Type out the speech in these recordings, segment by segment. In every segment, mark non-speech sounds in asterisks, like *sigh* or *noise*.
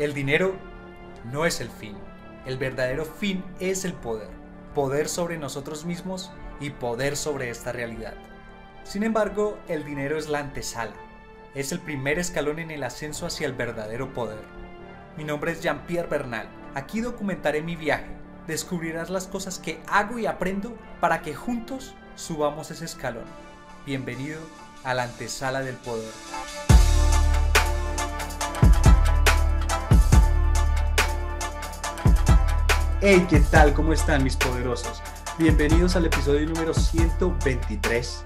El dinero no es el fin. El verdadero fin es el poder. Poder sobre nosotros mismos y poder sobre esta realidad. Sin embargo, el dinero es la antesala. Es el primer escalón en el ascenso hacia el verdadero poder. Mi nombre es Jean-Pierre Bernal. Aquí documentaré mi viaje. Descubrirás las cosas que hago y aprendo para que juntos subamos ese escalón. Bienvenido a la antesala del poder. Hey, ¿qué tal? ¿Cómo están mis poderosos? Bienvenidos al episodio número 123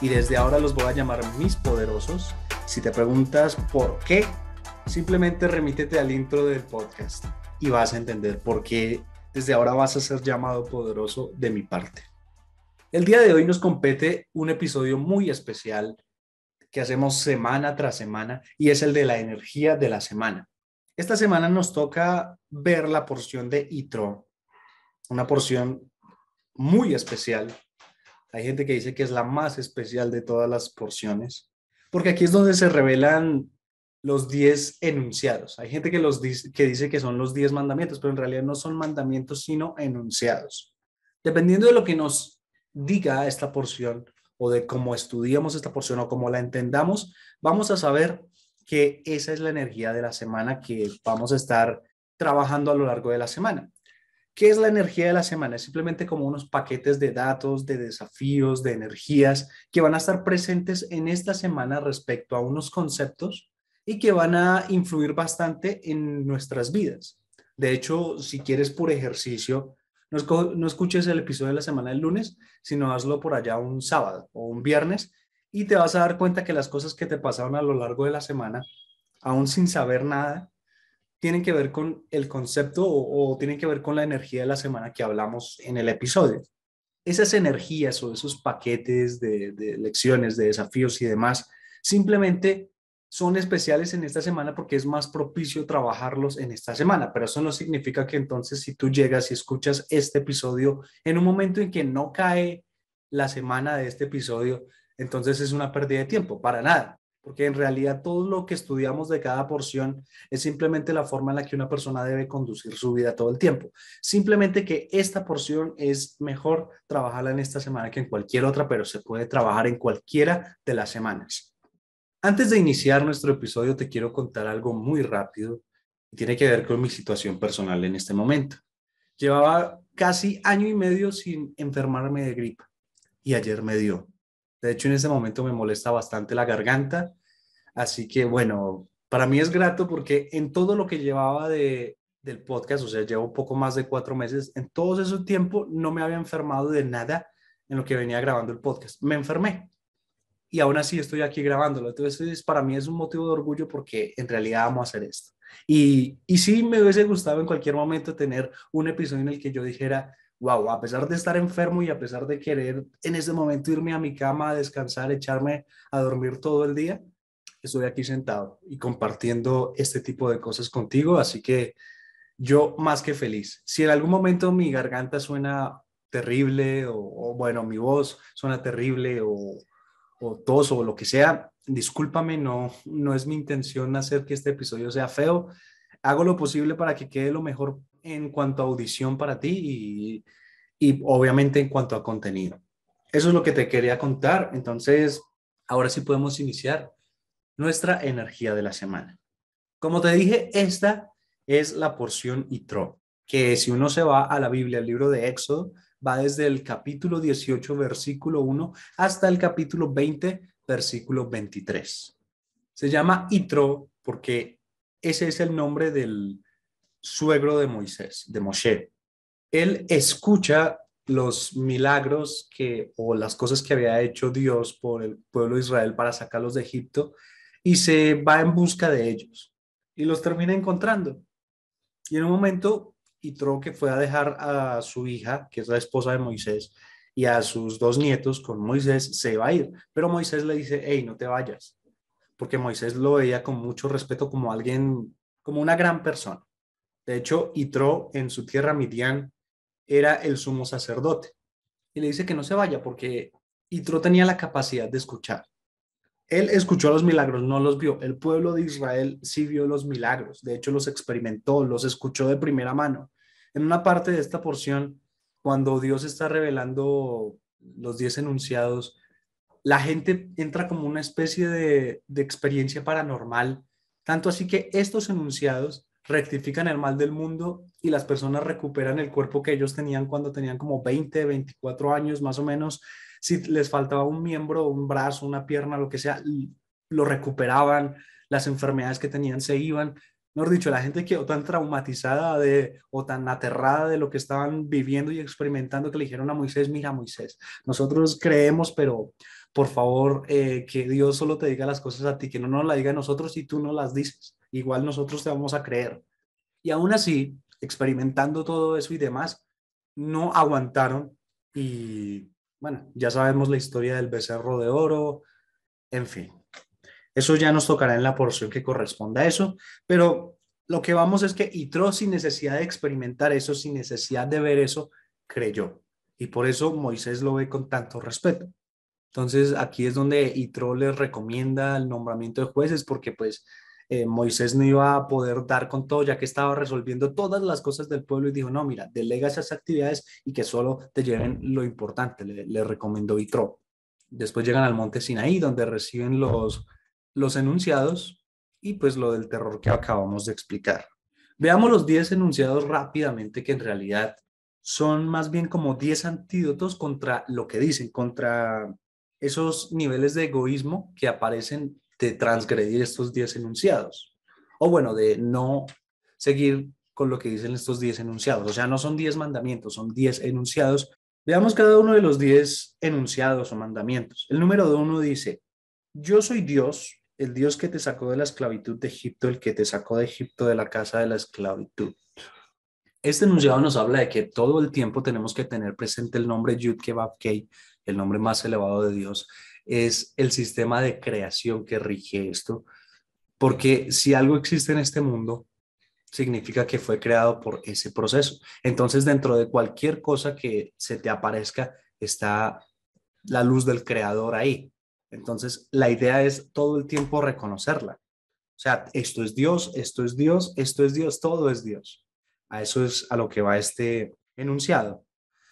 y desde ahora los voy a llamar mis poderosos. Si te preguntas por qué, simplemente remítete al intro del podcast y vas a entender por qué desde ahora vas a ser llamado poderoso de mi parte. El día de hoy nos compete un episodio muy especial que hacemos semana tras semana y es el de la energía de la semana. Esta semana nos toca ver la porción de Itro, una porción muy especial. Hay gente que dice que es la más especial de todas las porciones, porque aquí es donde se revelan los 10 enunciados. Hay gente que, los dice, que dice que son los 10 mandamientos, pero en realidad no son mandamientos, sino enunciados. Dependiendo de lo que nos diga esta porción o de cómo estudiamos esta porción o cómo la entendamos, vamos a saber que esa es la energía de la semana que vamos a estar trabajando a lo largo de la semana. ¿Qué es la energía de la semana? Es simplemente como unos paquetes de datos, de desafíos, de energías que van a estar presentes en esta semana respecto a unos conceptos y que van a influir bastante en nuestras vidas. De hecho, si quieres por ejercicio, no, escuches el episodio de la semana del lunes, sino hazlo por allá un sábado o un viernes y te vas a dar cuenta que las cosas que te pasaron a lo largo de la semana, aún sin saber nada, tienen que ver con el concepto o, tienen que ver con la energía de la semana que hablamos en el episodio. Esas energías o esos paquetes de lecciones, de desafíos y demás, simplemente son especiales en esta semana porque es más propicio trabajarlos en esta semana, pero eso no significa que entonces si tú llegas y escuchas este episodio en un momento en que no cae la semana de este episodio, entonces es una pérdida de tiempo, para nada, porque en realidad todo lo que estudiamos de cada porción es simplemente la forma en la que una persona debe conducir su vida todo el tiempo. Simplemente que esta porción es mejor trabajarla en esta semana que en cualquier otra, pero se puede trabajar en cualquiera de las semanas. Antes de iniciar nuestro episodio te quiero contar algo muy rápido y tiene que ver con mi situación personal en este momento. Llevaba casi año y medio sin enfermarme de gripa y ayer me dio. De hecho, en ese momento me molesta bastante la garganta. Así que bueno, para mí es grato porque en todo lo que llevaba de, del podcast, o sea, llevo poco más de cuatro meses, en todo ese tiempo no me había enfermado de nada en lo que venía grabando el podcast. Me enfermé y aún así estoy aquí grabándolo. Entonces, para mí es un motivo de orgullo porque en realidad a hacer esto. Y, y sí me hubiese gustado en cualquier momento tener un episodio en el que yo dijera, wow, a pesar de estar enfermo y a pesar de querer en ese momento irme a mi cama a descansar, echarme a dormir todo el día, estoy aquí sentado y compartiendo este tipo de cosas contigo, así que yo más que feliz. Si en algún momento mi garganta suena terrible o, bueno, mi voz suena terrible o, o tos o lo que sea, discúlpame, no, no es mi intención hacer que este episodio sea feo. Hago lo posible para que quede lo mejor en cuanto a audición para ti y, obviamente en cuanto a contenido. Eso es lo que te quería contar. Entonces, ahora sí podemos iniciar nuestra energía de la semana. Como te dije, esta es la porción Itro, que si uno se va a la Biblia, el libro de Éxodo, va desde el capítulo 18, versículo 1, hasta el capítulo 20, versículo 23. Se llama Itro porque ese es el nombre del, suegro de Moisés, de Moshe. Él escucha los milagros que o las cosas que había hecho Dios por el pueblo de Israel para sacarlos de Egipto y se va en busca de ellos y los termina encontrando. Y en un momento, y que fue a dejar a su hija, que es la esposa de Moisés, y a sus dos nietos con Moisés, se va a ir. Pero Moisés le dice, hey, no te vayas, porque Moisés lo veía con mucho respeto como alguien, como una gran persona. De hecho, Itro en su tierra Midian era el sumo sacerdote. Y le dice que no se vaya porque Itro tenía la capacidad de escuchar. Él escuchó los milagros, no los vio. El pueblo de Israel sí vio los milagros. De hecho, los experimentó, los escuchó de primera mano. En una parte de esta porción, cuando Dios está revelando los diez enunciados, la gente entra como una especie de experiencia paranormal. Tanto así que estos enunciados rectifican el mal del mundo y las personas recuperan el cuerpo que ellos tenían cuando tenían como 20, 24 años más o menos. Si les faltaba un miembro, un brazo, una pierna, lo que sea, lo recuperaban, las enfermedades que tenían se iban. Mejor dicho, la gente quedó tan traumatizada de, o tan aterrada de lo que estaban viviendo y experimentando que le dijeron a Moisés, mira Moisés, nosotros creemos, pero por favor, eh, que Dios solo te diga las cosas a ti, que no nos las diga a nosotros y tú no las dices igual nosotros te vamos a creer. Y aún así, experimentando todo eso y demás, no aguantaron y bueno, ya sabemos la historia del becerro de oro, en fin. Eso ya nos tocará en la porción que corresponda a eso, pero lo que vamos es que Itro sin necesidad de experimentar eso, sin necesidad de ver eso, creyó. Y por eso Moisés lo ve con tanto respeto. Entonces, aquí es donde Itro les recomienda el nombramiento de jueces, porque pues eh, Moisés no iba a poder dar con todo, ya que estaba resolviendo todas las cosas del pueblo y dijo, no, mira, delega esas actividades y que solo te lleven lo importante, le, le recomendó Vitro. Después llegan al monte Sinaí, donde reciben los, los enunciados y pues lo del terror que acabamos de explicar. Veamos los 10 enunciados rápidamente, que en realidad son más bien como 10 antídotos contra lo que dicen, contra esos niveles de egoísmo que aparecen de transgredir estos diez enunciados. O bueno, de no seguir con lo que dicen estos diez enunciados. O sea, no son diez mandamientos, son diez enunciados. Veamos cada uno de los diez enunciados o mandamientos. El número de uno dice, yo soy Dios, el Dios que te sacó de la esclavitud de Egipto, el que te sacó de Egipto de la casa de la esclavitud. Este enunciado nos habla de que todo el tiempo tenemos que tener presente el nombre Yud Kebab Kei, el nombre más elevado de Dios, es el sistema de creación que rige esto, porque si algo existe en este mundo, significa que fue creado por ese proceso. Entonces, dentro de cualquier cosa que se te aparezca, está la luz del creador ahí. Entonces, la idea es todo el tiempo reconocerla. O sea, esto es Dios, esto es Dios, esto es Dios, todo es Dios. A eso es a lo que va este enunciado.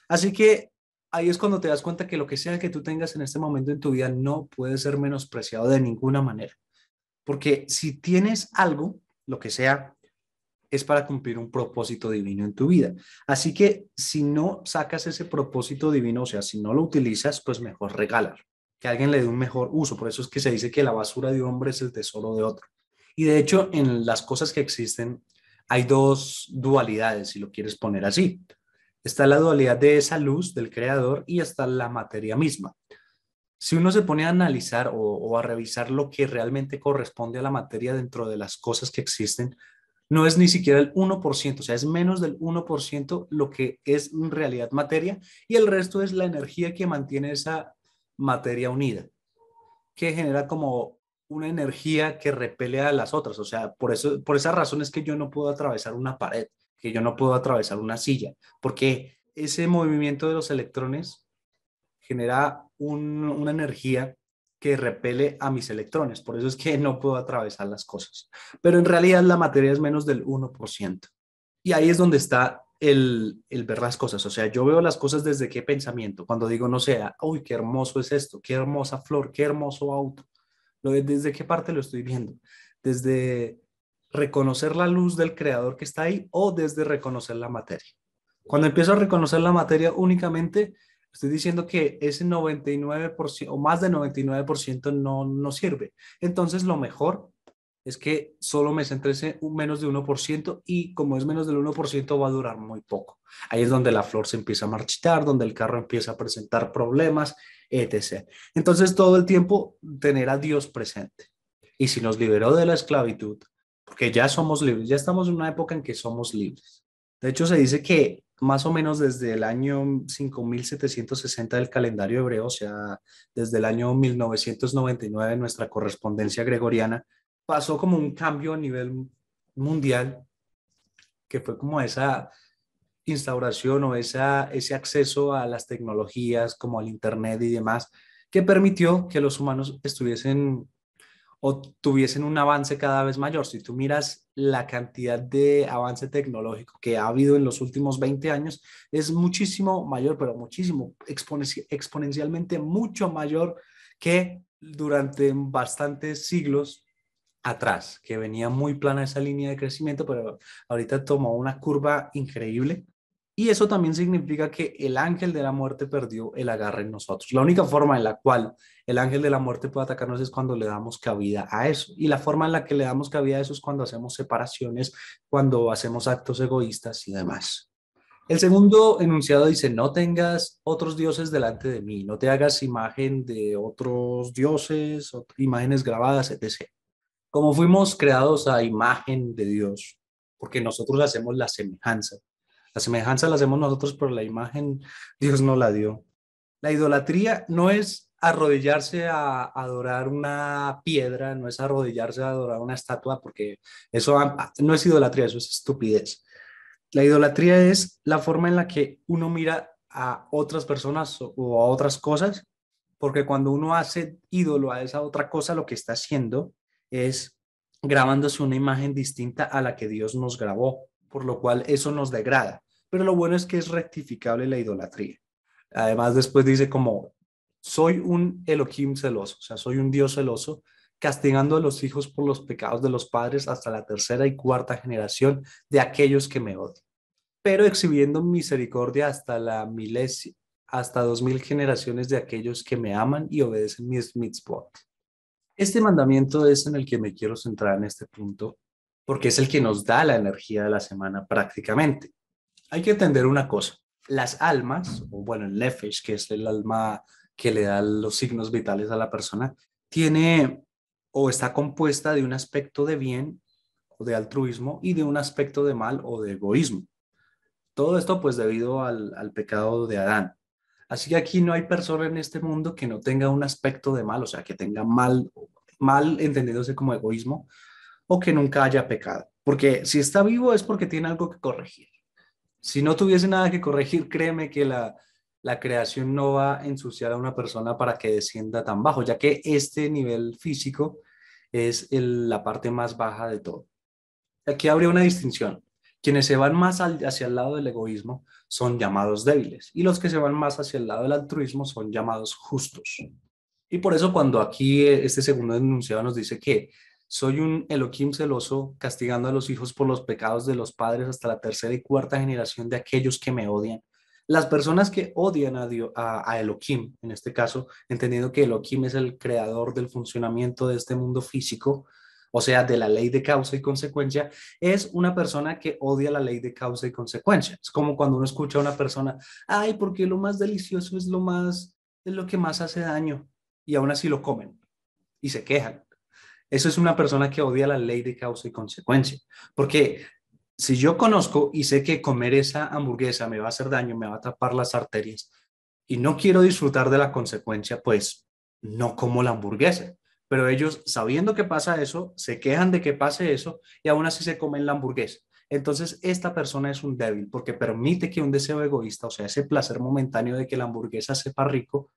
Así que ahí es cuando te das cuenta que lo que sea que tú tengas en este momento en tu vida no puede ser menospreciado de ninguna manera. Porque si tienes algo, lo que sea, es para cumplir un propósito divino en tu vida. Así que si no sacas ese propósito divino, o sea, si no lo utilizas, pues mejor regalar, que alguien le dé un mejor uso. Por eso es que se dice que la basura de un hombre es el tesoro de otro. Y de hecho, en las cosas que existen hay dos dualidades, si lo quieres poner así está la dualidad de esa luz del creador y está la materia misma. Si uno se pone a analizar o, a revisar lo que realmente corresponde a la materia dentro de las cosas que existen, no es ni siquiera el 1%, o sea, es menos del 1% lo que es en realidad materia y el resto es la energía que mantiene esa materia unida, que genera como una energía que repele a las otras, o sea, por, eso, por esa razón es que yo no puedo atravesar una pared, que yo no puedo atravesar una silla, porque ese movimiento de los electrones genera una energía que repele a mis electrones, por eso es que no puedo atravesar las cosas. Pero en realidad la materia es menos del 1%. Y ahí es donde está el, ver las cosas. O sea, yo veo las cosas desde qué pensamiento. Cuando digo, no sea uy, qué hermoso es esto, qué hermosa flor, qué hermoso auto. Lo, ¿Desde qué parte lo estoy viendo? Desde reconocer la luz del creador que está ahí o desde reconocer la materia. Cuando empiezo a reconocer la materia únicamente, estoy diciendo que ese 99% o más de 99% no, no sirve. Entonces, lo mejor es que solo me centre en menos de 1% y como es menos del 1% va a durar muy poco. Ahí es donde la flor se empieza a marchitar, donde el carro empieza a presentar problemas, etc. Entonces todo el tiempo tener a Dios presente. Y si nos liberó de la esclavitud, porque ya somos libres, ya estamos en una época en que somos libres. De hecho, se dice que más o menos desde el año 5760 del calendario hebreo, o sea, desde el año 1999, nuestra correspondencia gregoriana, pasó como un cambio a nivel mundial, que fue como esa instauración o esa, ese acceso a las tecnologías como al Internet y demás, que permitió que los humanos estuviesen o tuviesen un avance cada vez mayor. Si tú miras la cantidad de avance tecnológico que ha habido en los últimos 20 años, es muchísimo mayor, pero muchísimo, exponencialmente mucho mayor que durante bastantes siglos atrás, que venía muy plana esa línea de crecimiento, pero ahorita tomó una curva increíble y eso también significa que el ángel de la muerte perdió el agarre en nosotros. La única forma en la cual el ángel de la muerte puede atacarnos es cuando le damos cabida a eso. Y la forma en la que le damos cabida a eso es cuando hacemos separaciones, cuando hacemos actos egoístas y demás. El segundo enunciado dice, no tengas otros dioses delante de mí, no te hagas imagen de otros dioses, imágenes grabadas, etc. Como fuimos creados a imagen de Dios, porque nosotros hacemos la semejanza la semejanza la hacemos nosotros, pero la imagen Dios no la dio. La idolatría no es arrodillarse a adorar una piedra, no es arrodillarse a adorar una estatua, porque eso ah, no es idolatría, eso es estupidez. La idolatría es la forma en la que uno mira a otras personas o a otras cosas, porque cuando uno hace ídolo a esa otra cosa, lo que está haciendo es grabándose una imagen distinta a la que Dios nos grabó por lo cual eso nos degrada. Pero lo bueno es que es rectificable la idolatría. Además, después dice como, soy un Elohim celoso, o sea, soy un Dios celoso, castigando a los hijos por los pecados de los padres hasta la tercera y cuarta generación de aquellos que me odian, pero exhibiendo misericordia hasta la milésima, hasta dos mil generaciones de aquellos que me aman y obedecen mis mitzvot. Este mandamiento es en el que me quiero centrar en este punto, porque es el que nos da la energía de la semana prácticamente. Hay que entender una cosa, las almas, o bueno, el nefesh, que es el alma que le da los signos vitales a la persona, tiene o está compuesta de un aspecto de bien o de altruismo y de un aspecto de mal o de egoísmo. Todo esto pues debido al, pecado de Adán. Así que aquí no hay persona en este mundo que no tenga un aspecto de mal, o sea, que tenga mal, mal entendiéndose como egoísmo, o que nunca haya pecado. Porque si está vivo es porque tiene algo que corregir. Si no tuviese nada que corregir, créeme que la, la creación no va a ensuciar a una persona para que descienda tan bajo, ya que este nivel físico es la parte más baja de todo. Aquí habría una distinción. Quienes se van más hacia el lado del egoísmo son llamados débiles y los que se van más hacia el lado del altruismo son llamados justos. Y por eso cuando aquí eh, este segundo enunciado nos dice que soy un Elohim celoso, castigando a los hijos por los pecados de los padres hasta la tercera y cuarta generación de aquellos que me odian. Las personas que odian a, Dios, Elohim, en este caso, entendiendo que Elohim es el creador del funcionamiento de este mundo físico, o sea, de la ley de causa y consecuencia, es una persona que odia la ley de causa y consecuencia. Es como cuando uno escucha a una persona, ay, porque lo más delicioso es lo más, es lo que más hace daño, y aún así lo comen y se quejan. Eso es una persona que odia la ley de causa y consecuencia, porque si yo conozco y sé que comer esa hamburguesa me va a hacer daño, me va a tapar las arterias y no quiero disfrutar de la consecuencia, pues no como la hamburguesa. Pero ellos, sabiendo que pasa eso, se quejan de que pase eso y aún así se comen la hamburguesa. Entonces, esta persona es un débil porque permite que un deseo egoísta, o sea, ese placer momentáneo de que la hamburguesa sepa rico,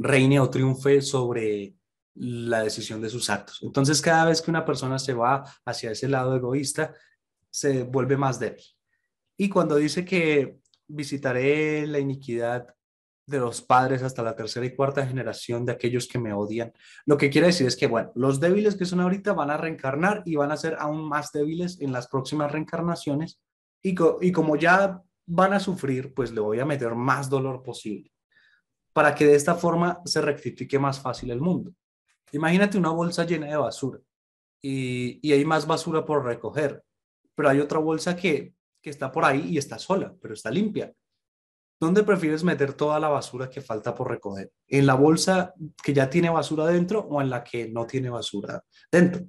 reine o triunfe sobre la decisión de sus actos. Entonces, cada vez que una persona se va hacia ese lado egoísta, se vuelve más débil. Y cuando dice que visitaré la iniquidad de los padres hasta la tercera y cuarta generación de aquellos que me odian, lo que quiere decir es que, bueno, los débiles que son ahorita van a reencarnar y van a ser aún más débiles en las próximas reencarnaciones. Y, y como ya van a sufrir, pues le voy a meter más dolor posible para que de esta forma se rectifique más fácil el mundo. Imagínate una bolsa llena de basura y, hay más basura por recoger, pero hay otra bolsa que, está por ahí y está sola, pero está limpia. ¿Dónde prefieres meter toda la basura que falta por recoger? ¿En la bolsa que ya tiene basura dentro o en la que no tiene basura dentro?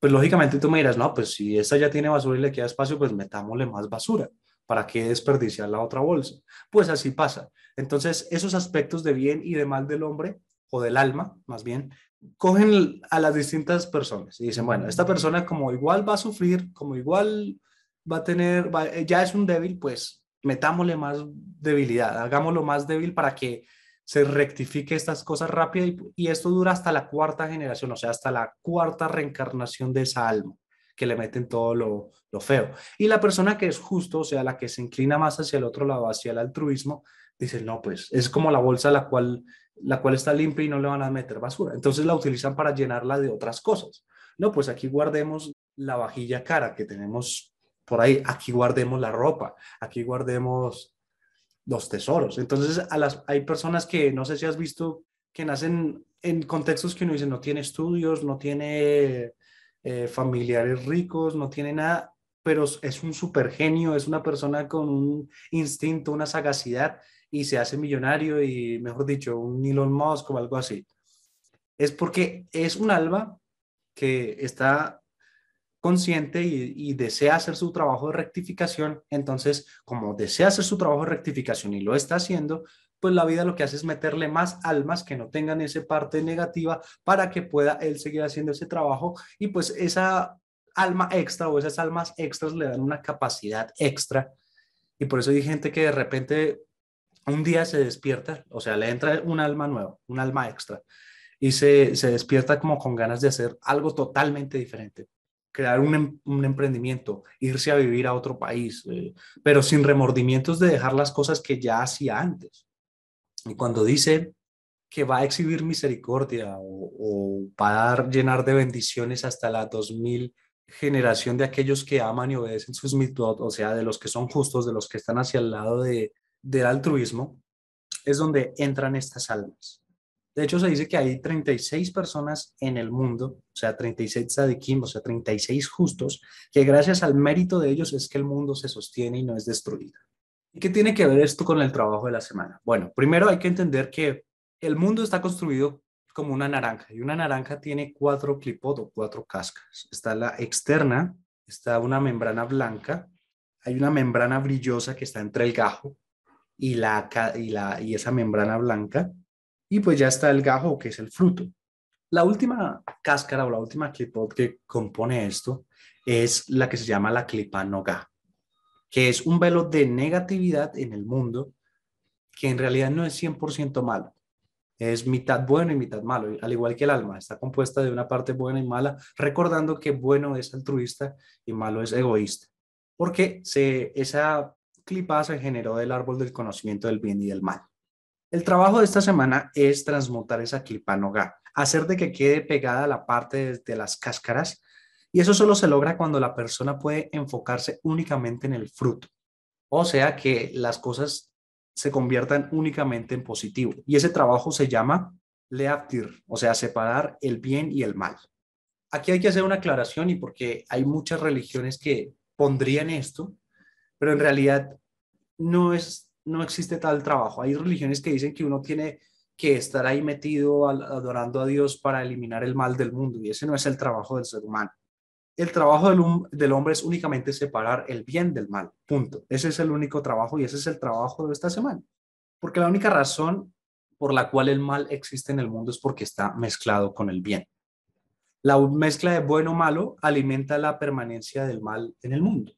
Pues lógicamente tú me dirás, no, pues si esa ya tiene basura y le queda espacio, pues metámosle más basura. ¿Para qué desperdiciar la otra bolsa? Pues así pasa. Entonces, esos aspectos de bien y de mal del hombre, o del alma, más bien, cogen a las distintas personas y dicen, bueno, esta persona como igual va a sufrir, como igual va a tener, eh, ya es un débil, pues metámosle más debilidad, hagámoslo más débil para que se rectifique estas cosas rápido y, esto dura hasta la cuarta generación, o sea, hasta la cuarta reencarnación de esa alma, que le meten todo lo, lo feo. Y la persona que es justo, o sea, la que se inclina más hacia el otro lado, hacia el altruismo, dice, no, pues es como la bolsa la cual la cual está limpia y no le van a meter basura. Entonces la utilizan para llenarla de otras cosas. No, pues aquí guardemos la vajilla cara que tenemos por ahí, aquí guardemos la ropa, aquí guardemos los tesoros. Entonces a las, hay personas que no sé si has visto que nacen en contextos que uno dice no tiene estudios, no tiene eh, familiares ricos, no tiene nada, pero es un genio, es una persona con un instinto, una sagacidad y se hace millonario y, mejor dicho, un Elon Musk o algo así. Es porque es un alma que está consciente y, y, desea hacer su trabajo de rectificación, entonces como desea hacer su trabajo de rectificación y lo está haciendo, pues la vida lo que hace es meterle más almas que no tengan esa parte negativa para que pueda él seguir haciendo ese trabajo y pues esa alma extra o esas almas extras le dan una capacidad extra. Y por eso hay gente que de repente un día se despierta, o sea, le entra un alma nuevo, un alma extra, y se, despierta como con ganas de hacer algo totalmente diferente, crear un, em, emprendimiento, irse a vivir a otro país, eh, pero sin remordimientos de dejar las cosas que ya hacía antes. Y cuando dice que va a exhibir misericordia o, o va a llenar de bendiciones hasta la 2000 generación de aquellos que aman y obedecen sus mitos, o sea, de los que son justos, de los que están hacia el lado de, del altruismo, es donde entran estas almas. De hecho, se dice que hay 36 personas en el mundo, o sea, 36 sadikim, o sea, 36 justos, que gracias al mérito de ellos es que el mundo se sostiene y no es destruido. ¿Y qué tiene que ver esto con el trabajo de la semana? Bueno, primero hay que entender que el mundo está construido como una naranja y una naranja tiene cuatro clipodos, cuatro cascas. Está la externa, está una membrana blanca, hay una membrana brillosa que está entre el gajo, y, la, y, y esa membrana blanca. Y pues ya está el gajo, que es el fruto. La última cáscara o la última clipot que compone esto es la que se llama la clipanoga, que es un velo de negatividad en el mundo que en realidad no es 100% malo. Es mitad bueno y mitad malo, al igual que el alma. Está compuesta de una parte buena y mala, recordando que bueno es altruista y malo es egoísta. Porque se, esa CLIPA se generó del árbol del conocimiento del bien y del mal. El trabajo de esta semana es transmutar esa nogá, hacer de que quede pegada la parte de, de las cáscaras, y eso solo se logra cuando la persona puede enfocarse únicamente en el fruto, o sea que las cosas se conviertan únicamente en positivo, y ese trabajo se llama leaptir, o sea, separar el bien y el mal. Aquí hay que hacer una aclaración y porque hay muchas religiones que pondrían esto pero en realidad no, es, no existe tal trabajo. Hay religiones que dicen que uno tiene que estar ahí metido adorando a Dios para eliminar el mal del mundo y ese no es el trabajo del ser humano. El trabajo del, del hombre es únicamente separar el bien del mal, punto. Ese es el único trabajo y ese es el trabajo de esta semana. Porque la única razón por la cual el mal existe en el mundo es porque está mezclado con el bien. La mezcla de bueno o malo alimenta la permanencia del mal en el mundo.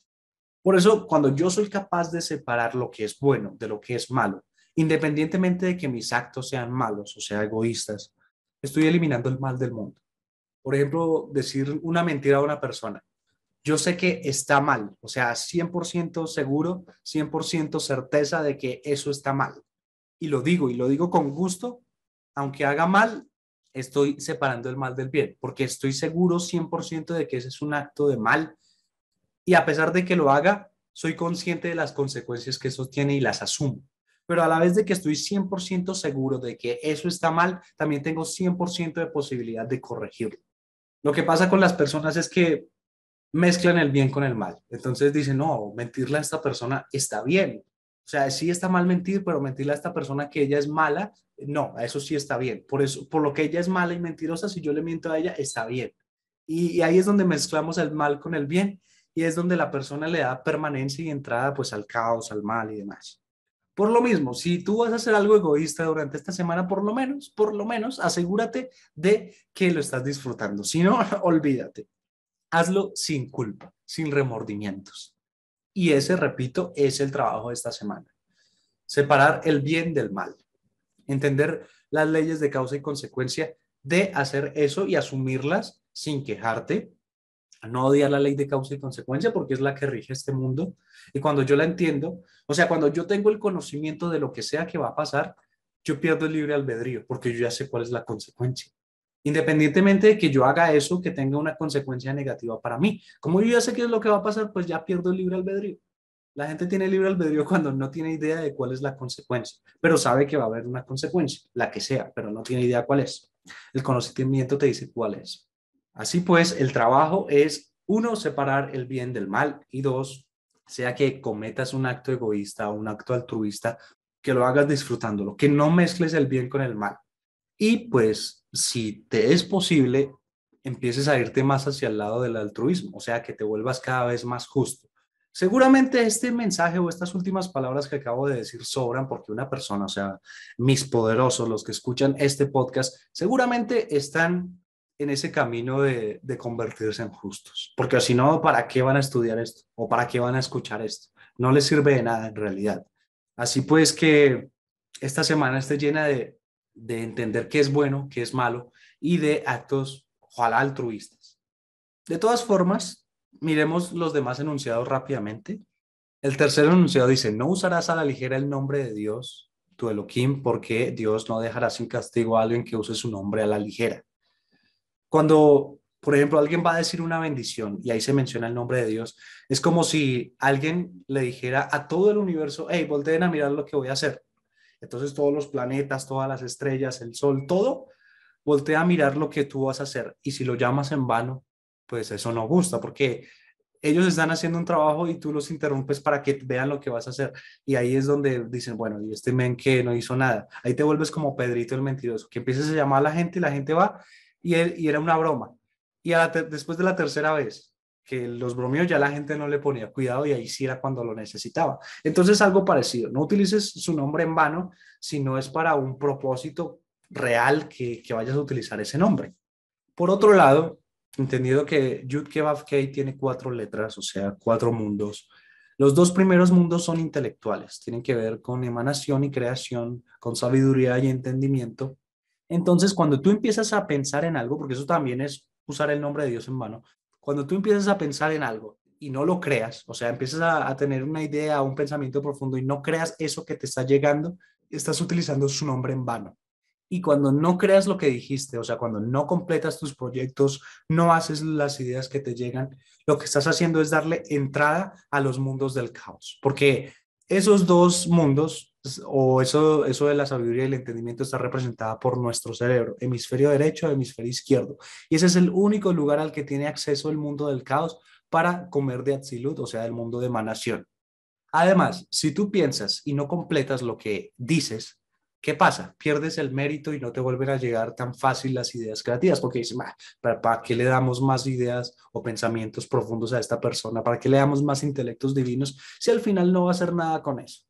Por eso, cuando yo soy capaz de separar lo que es bueno de lo que es malo, independientemente de que mis actos sean malos o sean egoístas, estoy eliminando el mal del mundo. Por ejemplo, decir una mentira a una persona. Yo sé que está mal, o sea, 100% seguro, 100% certeza de que eso está mal. Y lo digo, y lo digo con gusto, aunque haga mal, estoy separando el mal del bien, porque estoy seguro 100% de que ese es un acto de mal y a pesar de que lo haga, soy consciente de las consecuencias que eso tiene y las asumo. Pero a la vez de que estoy 100% seguro de que eso está mal, también tengo 100% de posibilidad de corregirlo. Lo que pasa con las personas es que mezclan el bien con el mal. Entonces dicen, no, mentirle a esta persona está bien. O sea, sí está mal mentir, pero mentirle a esta persona que ella es mala, no, a eso sí está bien. Por eso, por lo que ella es mala y mentirosa, si yo le miento a ella, está bien. y ahí es donde mezclamos el mal con el bien y es donde la persona le da permanencia y entrada pues al caos, al mal y demás. Por lo mismo, si tú vas a hacer algo egoísta durante esta semana, por lo menos, por lo menos, asegúrate de que lo estás disfrutando. Si no, *laughs* olvídate. Hazlo sin culpa, sin remordimientos. Y ese, repito, es el trabajo de esta semana. Separar el bien del mal. Entender las leyes de causa y consecuencia de hacer eso y asumirlas sin quejarte, no odiar la ley de causa y consecuencia porque es la que rige este mundo. Y cuando yo la entiendo, o sea, cuando yo tengo el conocimiento de lo que sea que va a pasar, yo pierdo el libre albedrío porque yo ya sé cuál es la consecuencia. Independientemente de que yo haga eso, que tenga una consecuencia negativa para mí. Como yo ya sé qué es lo que va a pasar, pues ya pierdo el libre albedrío. La gente tiene libre albedrío cuando no tiene idea de cuál es la consecuencia, pero sabe que va a haber una consecuencia, la que sea, pero no tiene idea cuál es. El conocimiento te dice cuál es. Así pues, el trabajo es, uno, separar el bien del mal y dos, sea que cometas un acto egoísta o un acto altruista, que lo hagas disfrutándolo, que no mezcles el bien con el mal. Y pues, si te es posible, empieces a irte más hacia el lado del altruismo, o sea, que te vuelvas cada vez más justo. Seguramente este mensaje o estas últimas palabras que acabo de decir sobran porque una persona, o sea, mis poderosos, los que escuchan este podcast, seguramente están en ese camino de, convertirse en justos, porque si no, ¿para qué van a estudiar esto? ¿O para qué van a escuchar esto? No les sirve de nada en realidad. Así pues que esta semana esté llena de, entender qué es bueno, qué es malo y de actos, ojalá altruistas. De todas formas, miremos los demás enunciados rápidamente. El tercer enunciado dice, no usarás a la ligera el nombre de Dios, tu Elohim, porque Dios no dejará sin castigo a alguien que use su nombre a la ligera. Cuando, por ejemplo, alguien va a decir una bendición y ahí se menciona el nombre de Dios, es como si alguien le dijera a todo el universo, hey, volteen a mirar lo que voy a hacer. Entonces todos los planetas, todas las estrellas, el sol, todo, voltea a mirar lo que tú vas a hacer. Y si lo llamas en vano, pues eso no gusta porque ellos están haciendo un trabajo y tú los interrumpes para que vean lo que vas a hacer. Y ahí es donde dicen, bueno, y este men que no hizo nada. Ahí te vuelves como Pedrito el mentiroso, que empiezas a llamar a la gente y la gente va y, era una broma. Y después de la tercera vez que los bromeó, ya la gente no le ponía cuidado y ahí sí era cuando lo necesitaba. Entonces, algo parecido, no utilices su nombre en vano si no es para un propósito real que, vayas a utilizar ese nombre. Por otro lado, entendido que Yud tiene cuatro letras, o sea, cuatro mundos. Los dos primeros mundos son intelectuales, tienen que ver con emanación y creación, con sabiduría y entendimiento. Entonces, cuando tú empiezas a pensar en algo, porque eso también es usar el nombre de Dios en vano, cuando tú empiezas a pensar en algo y no lo creas, o sea, empiezas a, tener una idea, un pensamiento profundo y no creas eso que te está llegando, estás utilizando su nombre en vano. Y cuando no creas lo que dijiste, o sea, cuando no completas tus proyectos, no haces las ideas que te llegan, lo que estás haciendo es darle entrada a los mundos del caos, porque esos dos mundos o eso, eso de la sabiduría y el entendimiento está representada por nuestro cerebro, hemisferio derecho, hemisferio izquierdo. Y ese es el único lugar al que tiene acceso el mundo del caos para comer de axilud, o sea, del mundo de emanación. Además, si tú piensas y no completas lo que dices, ¿qué pasa? Pierdes el mérito y no te vuelven a llegar tan fácil las ideas creativas, porque dices, ¿para qué le damos más ideas o pensamientos profundos a esta persona? ¿Para qué le damos más intelectos divinos si al final no va a hacer nada con eso?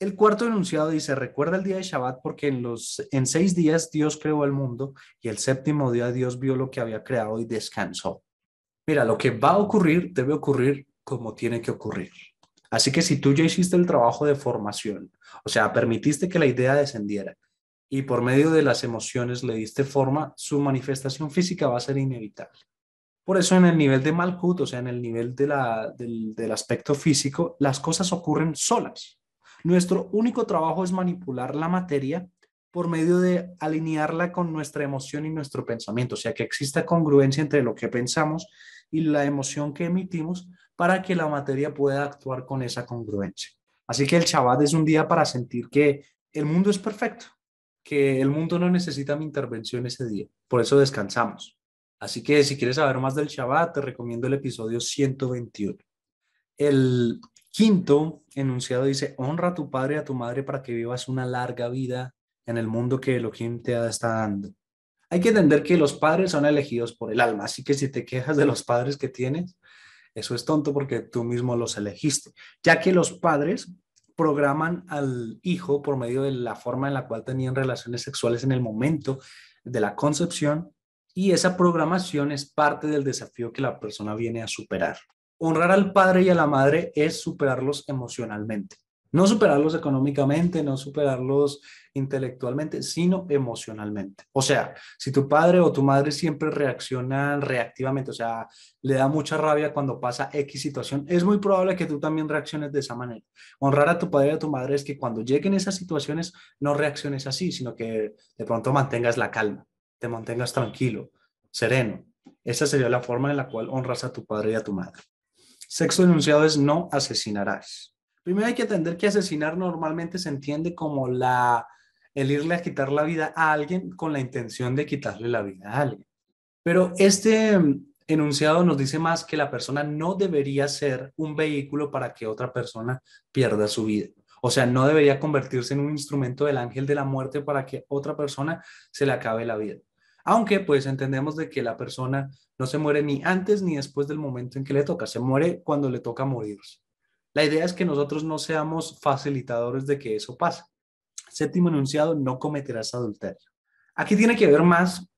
El cuarto enunciado dice, recuerda el día de Shabbat porque en, los, en seis días Dios creó el mundo y el séptimo día Dios vio lo que había creado y descansó. Mira, lo que va a ocurrir debe ocurrir como tiene que ocurrir. Así que si tú ya hiciste el trabajo de formación, o sea, permitiste que la idea descendiera y por medio de las emociones le diste forma, su manifestación física va a ser inevitable. Por eso en el nivel de Malkut, o sea, en el nivel de la, del, del aspecto físico, las cosas ocurren solas nuestro único trabajo es manipular la materia por medio de alinearla con nuestra emoción y nuestro pensamiento, o sea, que exista congruencia entre lo que pensamos y la emoción que emitimos para que la materia pueda actuar con esa congruencia. Así que el Shabbat es un día para sentir que el mundo es perfecto, que el mundo no necesita mi intervención ese día, por eso descansamos. Así que si quieres saber más del Shabbat, te recomiendo el episodio 121. El Quinto enunciado dice, honra a tu padre y a tu madre para que vivas una larga vida en el mundo que Elohim te está dando. Hay que entender que los padres son elegidos por el alma, así que si te quejas de los padres que tienes, eso es tonto porque tú mismo los elegiste, ya que los padres programan al hijo por medio de la forma en la cual tenían relaciones sexuales en el momento de la concepción y esa programación es parte del desafío que la persona viene a superar honrar al padre y a la madre es superarlos emocionalmente. No superarlos económicamente, no superarlos intelectualmente, sino emocionalmente. O sea, si tu padre o tu madre siempre reaccionan reactivamente, o sea, le da mucha rabia cuando pasa X situación, es muy probable que tú también reacciones de esa manera. Honrar a tu padre y a tu madre es que cuando lleguen esas situaciones no reacciones así, sino que de pronto mantengas la calma, te mantengas tranquilo, sereno. Esa sería la forma en la cual honras a tu padre y a tu madre. Sexto enunciado es no asesinarás. Primero hay que atender que asesinar normalmente se entiende como la, el irle a quitar la vida a alguien con la intención de quitarle la vida a alguien. Pero este mm, enunciado nos dice más que la persona no debería ser un vehículo para que otra persona pierda su vida. O sea, no debería convertirse en un instrumento del ángel de la muerte para que otra persona se le acabe la vida aunque pues entendemos de que la persona no se muere ni antes ni después del momento en que le toca, se muere cuando le toca morirse. La idea es que nosotros no seamos facilitadores de que eso pase. Séptimo enunciado, no cometerás adulterio. Aquí tiene que ver más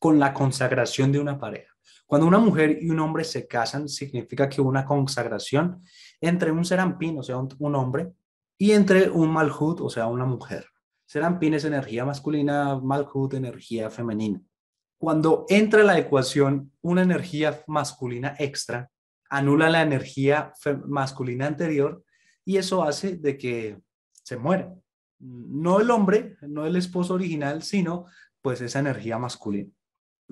con la consagración de una pareja. Cuando una mujer y un hombre se casan, significa que una consagración entre un serampín, o sea, un, hombre, y entre un malhut, o sea, una mujer. Serampín es energía masculina, malhut energía femenina cuando entra la ecuación una energía masculina extra, anula la energía masculina anterior y eso hace de que se muera. No el hombre, no el esposo original, sino pues esa energía masculina.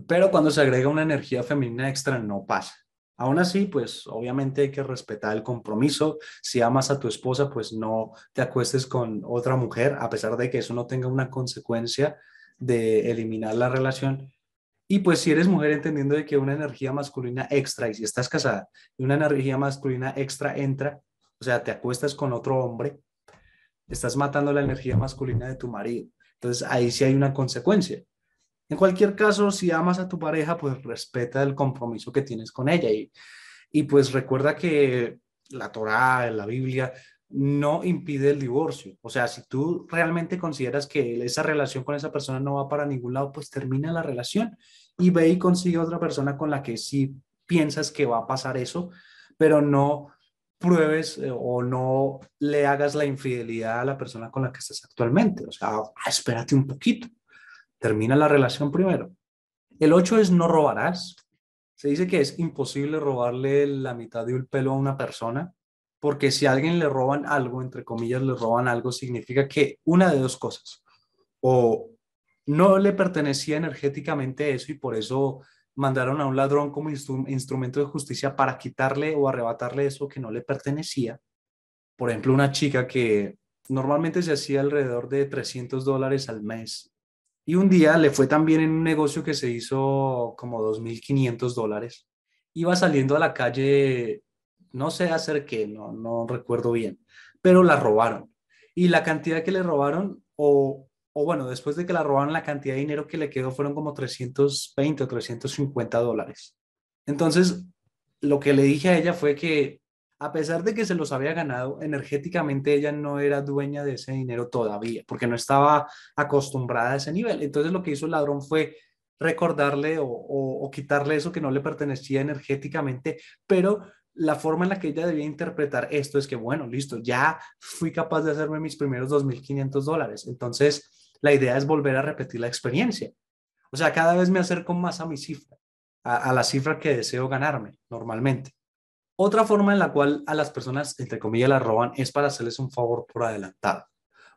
Pero cuando se agrega una energía femenina extra no pasa. Aún así, pues obviamente hay que respetar el compromiso. Si amas a tu esposa, pues no te acuestes con otra mujer, a pesar de que eso no tenga una consecuencia de eliminar la relación y pues si eres mujer, entendiendo de que una energía masculina extra, y si estás casada, y una energía masculina extra entra, o sea, te acuestas con otro hombre, estás matando la energía masculina de tu marido. Entonces ahí sí hay una consecuencia. En cualquier caso, si amas a tu pareja, pues respeta el compromiso que tienes con ella y, y pues recuerda que la Torah, la Biblia, no impide el divorcio. O sea, si tú realmente consideras que esa relación con esa persona no va para ningún lado, pues termina la relación y ve y consigue otra persona con la que sí piensas que va a pasar eso, pero no pruebes eh, o no le hagas la infidelidad a la persona con la que estás actualmente. O sea, espérate un poquito. Termina la relación primero. El 8 es no robarás. Se dice que es imposible robarle la mitad de un pelo a una persona porque si a alguien le roban algo, entre comillas, le roban algo, significa que una de dos cosas, o no le pertenecía energéticamente eso y por eso mandaron a un ladrón como instrumento de justicia para quitarle o arrebatarle eso que no le pertenecía. Por ejemplo, una chica que normalmente se hacía alrededor de 300 dólares al mes y un día le fue también en un negocio que se hizo como 2.500 dólares. Iba saliendo a la calle no sé hacer qué no, no recuerdo bien, pero la robaron. Y la cantidad que le robaron, o, o bueno, después de que la robaron, la cantidad de dinero que le quedó fueron como 320 o 350 dólares. Entonces, lo que le dije a ella fue que a pesar de que se los había ganado, energéticamente ella no era dueña de ese dinero todavía, porque no estaba acostumbrada a ese nivel. Entonces lo que hizo el ladrón fue recordarle o quitarle eso que no le pertenecía energéticamente, pero la forma en la que ella debía interpretar esto es que, bueno, listo, ya fui capaz de hacerme mis primeros 2.500 dólares. Entonces, la idea es volver a repetir la experiencia. O sea, cada vez me acerco más a mi cifra, a, la cifra que deseo ganarme normalmente. Otra forma en la cual a las personas, entre comillas, las roban es para hacerles un favor por adelantado.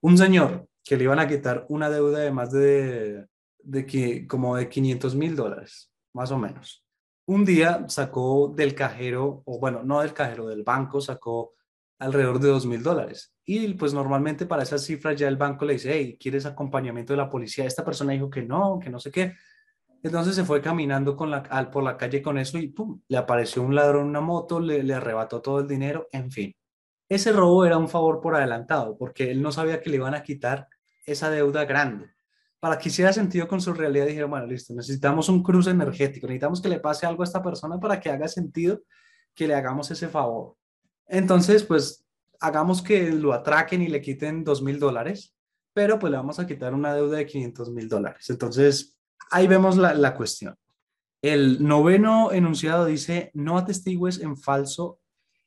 Un señor que le iban a quitar una deuda de más de, de, como de 500 mil dólares, más o menos un día sacó del cajero, o bueno, no del cajero, del banco, sacó alrededor de dos mil dólares. Y pues normalmente para esas cifras ya el banco le dice, hey, ¿quieres acompañamiento de la policía? Esta persona dijo que no, que no sé qué. Entonces se fue caminando por la calle con eso y pum, le apareció un ladrón en una moto, le, le arrebató todo el dinero, en fin. Ese robo era un favor por adelantado, porque él no sabía que le iban a quitar esa deuda grande para que hiciera sentido con su realidad, dijeron, bueno, listo, necesitamos un cruce energético, necesitamos que le pase algo a esta persona para que haga sentido que le hagamos ese favor. Entonces, pues, hagamos que lo atraquen y le quiten dos mil dólares, pero pues le vamos a quitar una deuda de 500 mil dólares. Entonces, ahí vemos la, la cuestión. El noveno enunciado dice, no atestigues en falso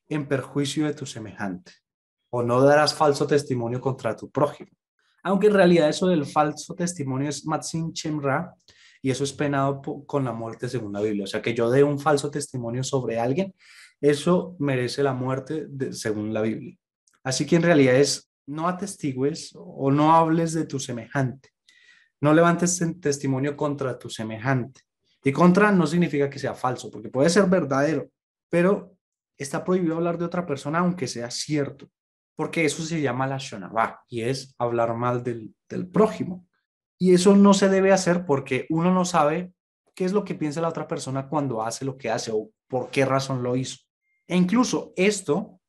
en perjuicio de tu semejante, o no darás falso testimonio contra tu prójimo. Aunque en realidad eso del falso testimonio es Matsin Chemra y eso es penado con la muerte según la Biblia. O sea, que yo dé un falso testimonio sobre alguien, eso merece la muerte según la Biblia. Así que en realidad es no atestigues o no hables de tu semejante. No levantes testimonio contra tu semejante. Y contra no significa que sea falso, porque puede ser verdadero, pero está prohibido hablar de otra persona aunque sea cierto porque eso se llama la shonabah y es hablar mal del, prójimo. Y eso no se debe hacer porque uno no sabe qué es lo que piensa la otra persona cuando hace lo que hace o por qué razón lo hizo. E incluso esto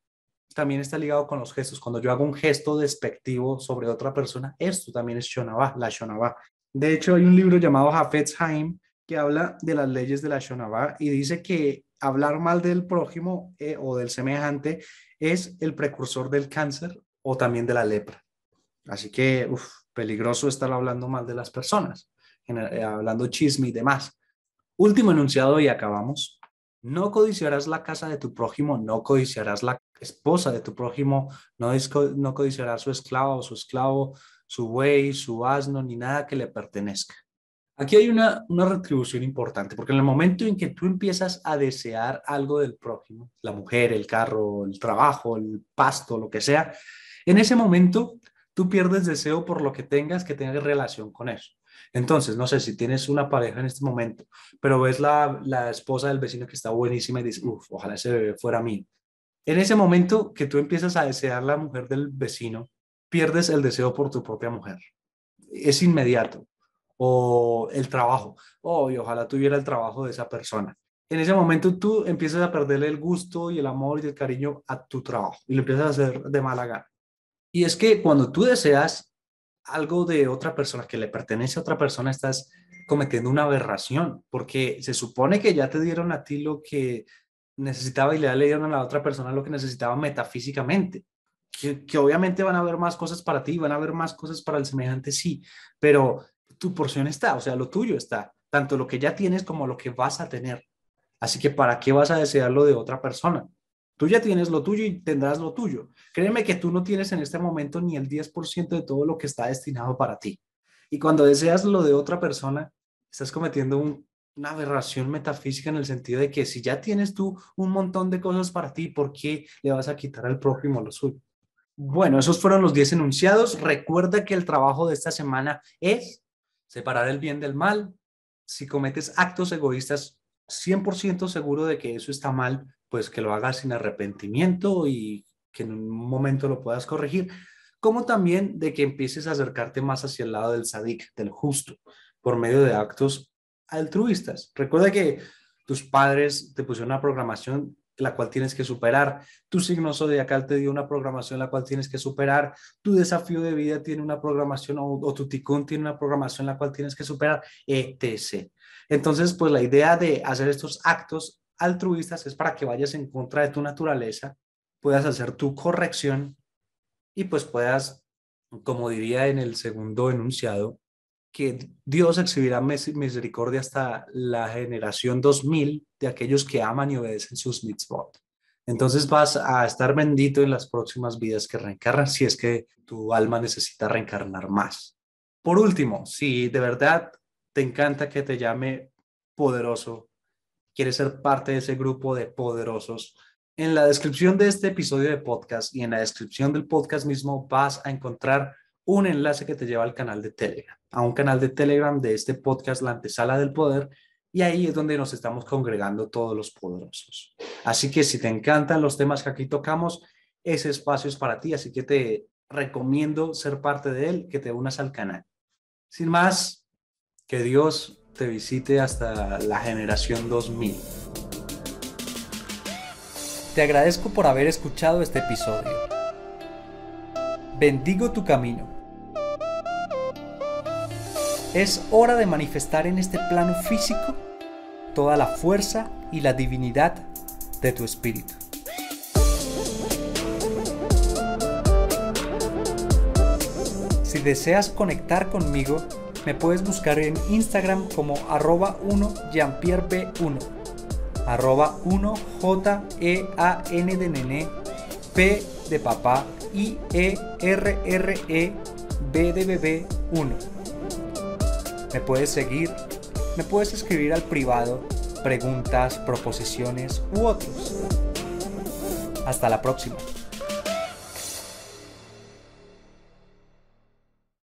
también está ligado con los gestos. Cuando yo hago un gesto despectivo sobre otra persona, esto también es shonabah, la Shonabá. De hecho, hay un libro llamado Hafez Haim que habla de las leyes de la shonabah y dice que hablar mal del prójimo eh, o del semejante es el precursor del cáncer o también de la lepra. Así que, uff, peligroso estar hablando mal de las personas, eh, hablando chisme y demás. Último enunciado y acabamos. No codiciarás la casa de tu prójimo, no codiciarás la esposa de tu prójimo, no, codiciarás su esclavo, su esclavo, su buey, su asno, ni nada que le pertenezca. Aquí hay una, retribución importante, porque en el momento en que tú empiezas a desear algo del prójimo, la mujer, el carro, el trabajo, el pasto, lo que sea, en ese momento tú pierdes deseo por lo que tengas que tenga relación con eso. Entonces, no sé si tienes una pareja en este momento, pero ves la, la esposa del vecino que está buenísima y dices, uff, ojalá ese bebé fuera mío. En ese momento que tú empiezas a desear la mujer del vecino, pierdes el deseo por tu propia mujer. Es inmediato o el trabajo. Oh, y ojalá tuviera el trabajo de esa persona. En ese momento tú empiezas a perderle el gusto y el amor y el cariño a tu trabajo y lo empiezas a hacer de mala gana. Y es que cuando tú deseas algo de otra persona que le pertenece a otra persona, estás cometiendo una aberración, porque se supone que ya te dieron a ti lo que necesitaba y le dieron a la otra persona lo que necesitaba metafísicamente. Que, que, obviamente van a haber más cosas para ti, van a haber más cosas para el semejante, sí, pero tu porción está, o sea, lo tuyo está, tanto lo que ya tienes como lo que vas a tener. Así que, ¿para qué vas a desear lo de otra persona? Tú ya tienes lo tuyo y tendrás lo tuyo. Créeme que tú no tienes en este momento ni el 10% de todo lo que está destinado para ti. Y cuando deseas lo de otra persona, estás cometiendo una aberración metafísica en el sentido de que si ya tienes tú un montón de cosas para ti, ¿por qué le vas a quitar al prójimo lo suyo? Bueno, esos fueron los 10 enunciados. Recuerda que el trabajo de esta semana es separar el bien del mal. Si cometes actos egoístas, 100% seguro de que eso está mal, pues que lo hagas sin arrepentimiento y que en un momento lo puedas corregir, como también de que empieces a acercarte más hacia el lado del sadik, del justo, por medio de actos altruistas. Recuerda que tus padres te pusieron una programación la cual tienes que superar, tu signo zodiacal te dio una programación la cual tienes que superar, tu desafío de vida tiene una programación o, tu ticón tiene una programación la cual tienes que superar, etc. Entonces, pues la idea de hacer estos actos altruistas es para que vayas en contra de tu naturaleza, puedas hacer tu corrección y pues puedas, como diría en el segundo enunciado, que Dios exhibirá misericordia hasta la generación 2000 de aquellos que aman y obedecen sus mitzvot. Entonces vas a estar bendito en las próximas vidas que reencarnas si es que tu alma necesita reencarnar más. Por último, si de verdad te encanta que te llame poderoso, quieres ser parte de ese grupo de poderosos, en la descripción de este episodio de podcast y en la descripción del podcast mismo vas a encontrar un enlace que te lleva al canal de Telegram, a un canal de Telegram de este podcast, La Antesala del Poder, y ahí es donde nos estamos congregando todos los poderosos. Así que si te encantan los temas que aquí tocamos, ese espacio es para ti, así que te recomiendo ser parte de él, que te unas al canal. Sin más, que Dios te visite hasta la generación 2000. Te agradezco por haber escuchado este episodio. Bendigo tu camino es hora de manifestar en este plano físico toda la fuerza y la divinidad de tu espíritu. Si deseas conectar conmigo, me puedes buscar en Instagram como arroba 1 1 arroba 1 j e a p de papá i e r r e b de bebé 1 me puedes seguir, me puedes escribir al privado preguntas, proposiciones u otros. Hasta la próxima.